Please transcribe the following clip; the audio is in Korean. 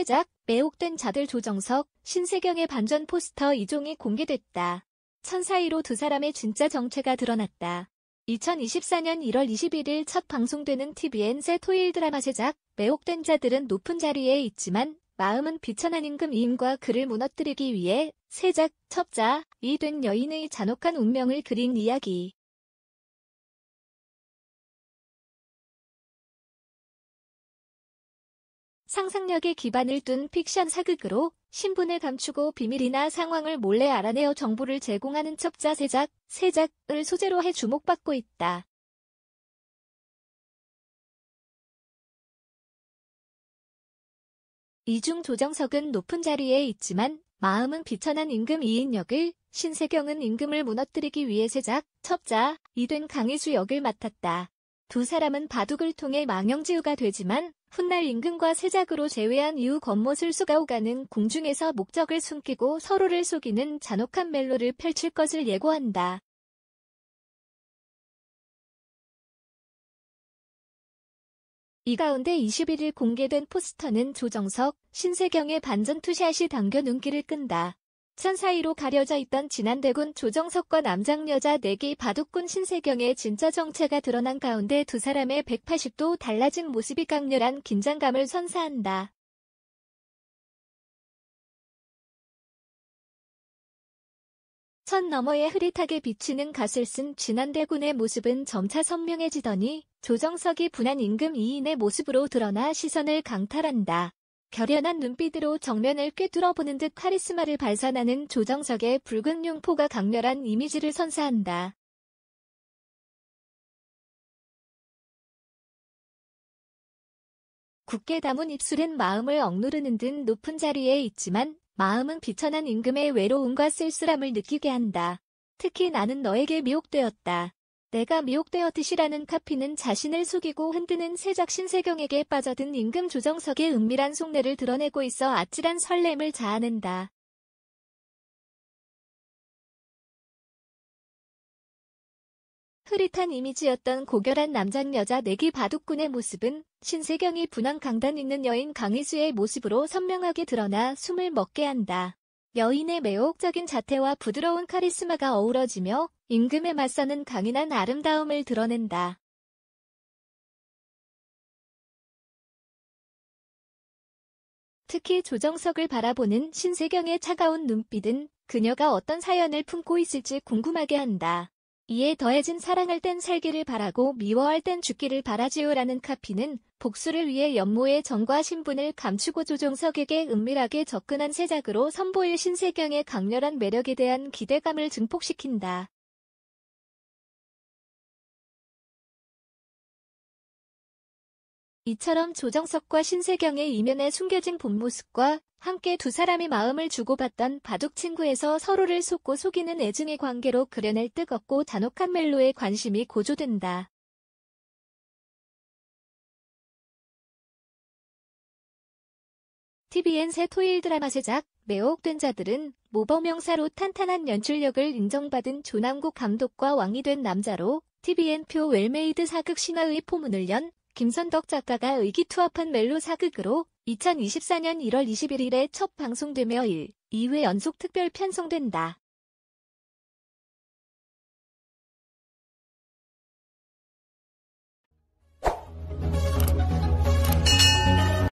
최작 매혹된 자들 조정석, 신세경의 반전 포스터 이종이 공개됐다. 천사이로 두 사람의 진짜 정체가 드러났다. 2024년 1월 21일 첫 방송되는 TVN 새 토일 드라마 제작, 매혹된 자들은 높은 자리에 있지만 마음은 비천한 임금 이임과 그를 무너뜨리기 위해 세작, 첩자, 이 된 여인의 잔혹한 운명을 그린 이야기. 상상력에 기반을 둔 픽션 사극으로 신분을 감추고 비밀이나 상황을 몰래 알아내어 정보를 제공하는 첩자 세작, 세작을 소재로 해 주목받고 있다. 이중 조정석은 높은 자리에 있지만 마음은 비천한 임금 이인 역을, 신세경은 임금을 무너뜨리기 위해 세작, 첩자, 이된 강희수 역을 맡았다. 두 사람은 바둑을 통해 망영지우가 되지만 훗날 임금과 세작으로 제외한 이후 겉모을 수가오가는궁중에서 목적을 숨기고 서로를 속이는 잔혹한 멜로를 펼칠 것을 예고한다. 이 가운데 21일 공개된 포스터는 조정석, 신세경의 반전 투샷이 당겨 눈길을 끈다. 천 사이로 가려져 있던 진안대군 조정석과 남장여자 내기 네 바둑꾼 신세경의 진짜 정체가 드러난 가운데 두 사람의 180도 달라진 모습이 강렬한 긴장감을 선사한다. 천 너머에 흐릿하게 비치는 갓을 쓴 진안대군의 모습은 점차 선명해지더니 조정석이 분한 임금 2인의 모습으로 드러나 시선을 강탈한다. 결연한 눈빛으로 정면을 꿰뚫어보는 듯 카리스마를 발산하는 조정석의 붉은 융포가 강렬한 이미지를 선사한다. 굳게 담은 입술은 마음을 억누르는 듯 높은 자리에 있지만 마음은 비천한 임금의 외로움과 쓸쓸함을 느끼게 한다. 특히 나는 너에게 미혹되었다. 내가 미혹되어 드이라는 카피는 자신을 속이고 흔드는 세작 신세경에게 빠져든 임금 조정석의 은밀한 속내를 드러내고 있어 아찔한 설렘을 자아낸다. 흐릿한 이미지였던 고결한 남장 여자 내기 바둑꾼의 모습은 신세경이 분황 강단 있는 여인 강희수의 모습으로 선명하게 드러나 숨을 먹게 한다. 여인의 매혹적인 자태와 부드러운 카리스마가 어우러지며 임금에 맞서는 강인한 아름다움을 드러낸다. 특히 조정석을 바라보는 신세경의 차가운 눈빛은 그녀가 어떤 사연을 품고 있을지 궁금하게 한다. 이에 더해진 사랑할 땐 살기를 바라고 미워할 땐 죽기를 바라지요라는 카피는 복수를 위해 연모의 정과 신분을 감추고 조종석에게 은밀하게 접근한 세작으로 선보일 신세경의 강렬한 매력에 대한 기대감을 증폭시킨다. 이처럼 조정석과 신세경의 이면에 숨겨진 본 모습과 함께 두 사람이 마음을 주고받던 바둑 친구에서 서로를 속고 속이는 애증의 관계로 그려낼 뜨겁고 단혹한 멜로에 관심이 고조된다. TVN 새 토일 드라마 제작, 매혹된 자들은 모범영사로 탄탄한 연출력을 인정받은 조남국 감독과 왕이 된 남자로 TVN 표 웰메이드 사극 신화의 포문을 연 김선덕 작가가 의기투합한 멜로 사극으로 2024년 1월 21일에 첫 방송되며 1, 2회 연속 특별 편성된다.